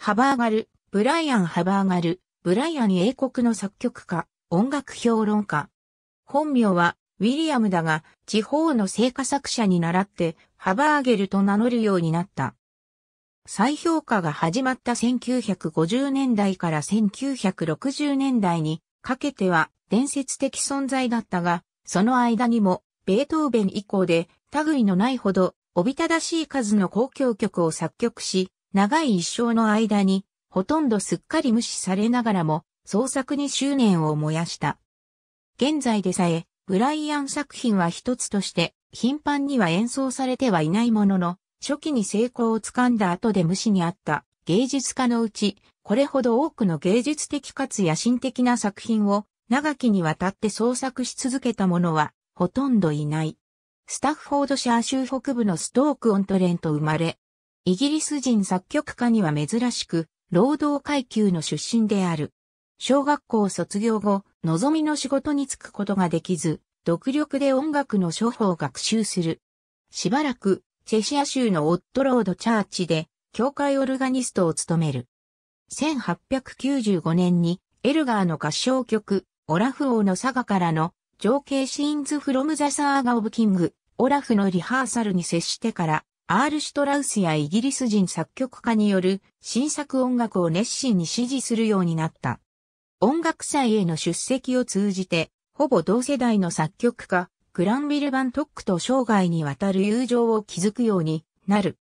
ハバーガル、ブライアン・ハバーガル、ブライアン英国の作曲家、音楽評論家。本名は、ウィリアムだが、地方の聖歌作者に倣って、ハバーゲルと名乗るようになった。再評価が始まった1950年代から1960年代にかけては伝説的存在だったが、その間にも、ベートーベン以降で、類のないほど、おびただしい数の公共曲を作曲し、長い一生の間に、ほとんどすっかり無視されながらも、創作に執念を燃やした。現在でさえ、ブライアン作品は一つとして、頻繁には演奏されてはいないものの、初期に成功をつかんだ後で無視にあった芸術家のうち、これほど多くの芸術的かつ野心的な作品を長きにわたって創作し続けた者はほとんどいない。スタッフォードシャー州北部のストーク・オントレンと生まれ、イギリス人作曲家には珍しく、労働階級の出身である。小学校卒業後、望みの仕事に就くことができず、独力で音楽の処方を学習する。しばらく、チェシア州のオットロードチャーチで、教会オルガニストを務める。1895年に、エルガーの合唱曲、オラフ王の佐賀からの、情景シーンズフロムザサーガオブキング、オラフのリハーサルに接してから、アール・シュトラウスやイギリス人作曲家による新作音楽を熱心に支持するようになった。音楽祭への出席を通じて、ほぼ同世代の作曲家、グランビル・バントックと生涯にわたる友情を築くようになる。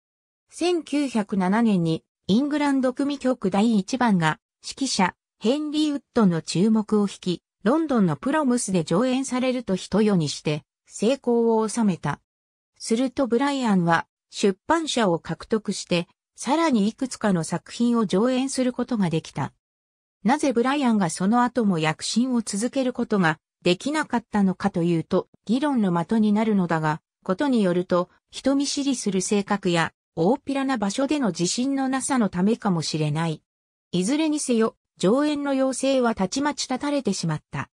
1907年にイングランド組曲第1番が指揮者ヘンリー・ウッドの注目を引き、ロンドンのプロムスで上演されると一夜にして成功を収めた。するとブライアンは出版社を獲得して、さらにいくつかの作品を上演することができた。なぜブライアンがその後も躍進を続けることができなかったのかというと、議論の的になるのだが、ことによると、人見知りする性格や、大っぴらな場所での自信のなさのためかもしれない。いずれにせよ、上演の要請はたちまち断たれてしまった。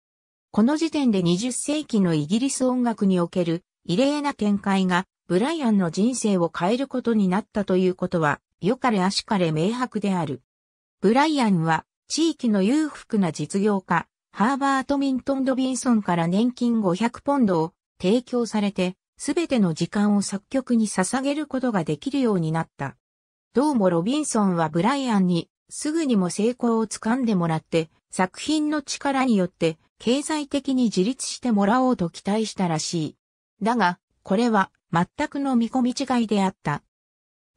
この時点で20世紀のイギリス音楽における異例な展開がブライアンの人生を変えることになったということは、よかれあしかれ明白である。ブライアンは、地域の裕福な実業家、ハーバート・ミントン・ドビンソンから年金500ポンドを提供されて、すべての時間を作曲に捧げることができるようになった。どうもロビンソンはブライアンに、すぐにも成功をつかんでもらって、作品の力によって、経済的に自立してもらおうと期待したらしい。だが、これは全くの見込み違いであった。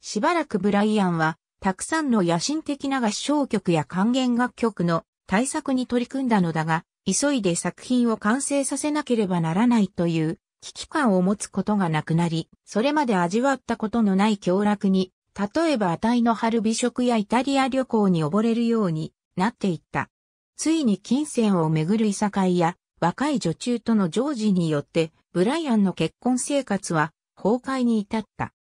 しばらくブライアンは、たくさんの野心的な合唱曲や管弦楽曲の対策に取り組んだのだが、急いで作品を完成させなければならないという危機感を持つことがなくなり、それまで味わったことのない凶楽に、例えば値の春美食やイタリア旅行に溺れるようになっていった。ついに金銭をめぐるいさかいや若い女中との常時によってブライアンの結婚生活は崩壊に至った。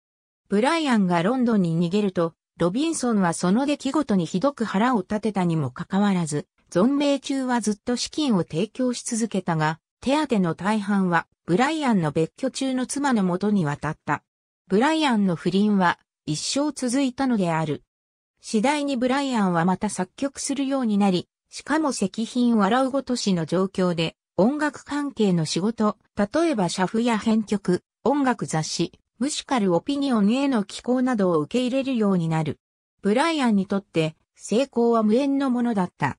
ブライアンがロンドンに逃げると、ロビンソンはその出来事にひどく腹を立てたにもかかわらず、存命中はずっと資金を提供し続けたが、手当の大半はブライアンの別居中の妻のもとに渡った。ブライアンの不倫は一生続いたのである。次第にブライアンはまた作曲するようになり、しかも石品を洗うごとしの状況で音楽関係の仕事、例えば社譜や編曲、音楽雑誌、ムシカルオピニオンへの寄稿などを受け入れるようになる。ブライアンにとって成功は無縁のものだった。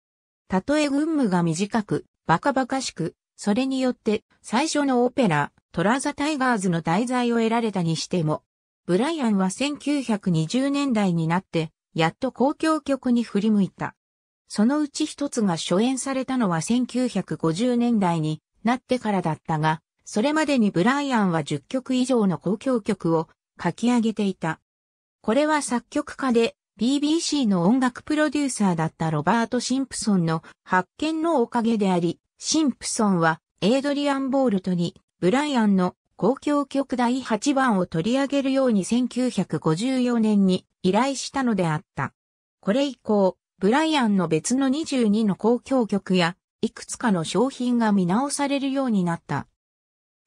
たとえ軍務が短く、バカバカしく、それによって最初のオペラ、トラザタイガーズの題材を得られたにしても、ブライアンは1920年代になって、やっと公共曲に振り向いた。そのうち一つが初演されたのは1950年代になってからだったが、それまでにブライアンは10曲以上の公共曲を書き上げていた。これは作曲家で BBC の音楽プロデューサーだったロバート・シンプソンの発見のおかげであり、シンプソンはエイドリアン・ボールトにブライアンの公共曲第8番を取り上げるように1954年に依頼したのであった。これ以降、ブライアンの別の22の公共曲や、いくつかの商品が見直されるようになった。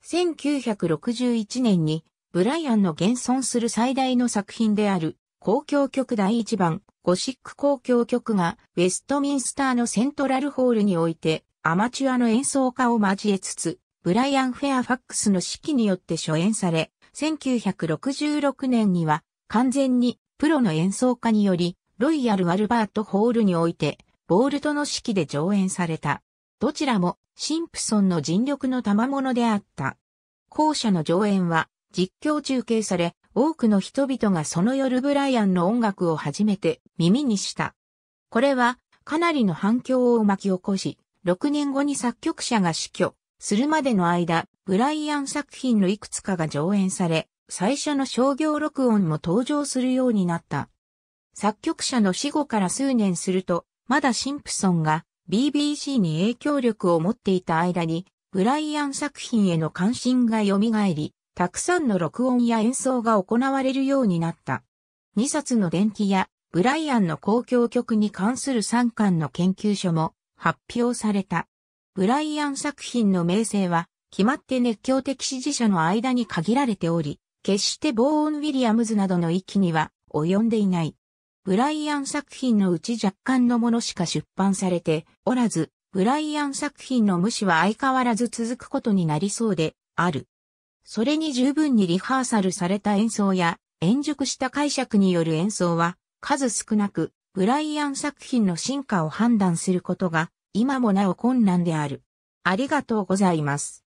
1961年に、ブライアンの現存する最大の作品である、公共曲第1番、ゴシック公共曲が、ウェストミンスターのセントラルホールにおいて、アマチュアの演奏家を交えつつ、ブライアン・フェアファックスの指揮によって初演され、1966年には、完全にプロの演奏家により、ロイヤル・アルバート・ホールにおいて、ボールトの式で上演された。どちらも、シンプソンの尽力の賜物であった。後者の上演は、実況中継され、多くの人々がその夜ブライアンの音楽を初めて耳にした。これは、かなりの反響を巻き起こし、6年後に作曲者が死去、するまでの間、ブライアン作品のいくつかが上演され、最初の商業録音も登場するようになった。作曲者の死後から数年すると、まだシンプソンが BBC に影響力を持っていた間に、ブライアン作品への関心が蘇り、たくさんの録音や演奏が行われるようになった。2冊の伝記や、ブライアンの公共曲に関する3巻の研究書も発表された。ブライアン作品の名声は、決まって熱狂的支持者の間に限られており、決してボーン・ウィリアムズなどの域には及んでいない。ブライアン作品のうち若干のものしか出版されておらず、ブライアン作品の無視は相変わらず続くことになりそうである。それに十分にリハーサルされた演奏や演熟した解釈による演奏は数少なくブライアン作品の進化を判断することが今もなお困難である。ありがとうございます。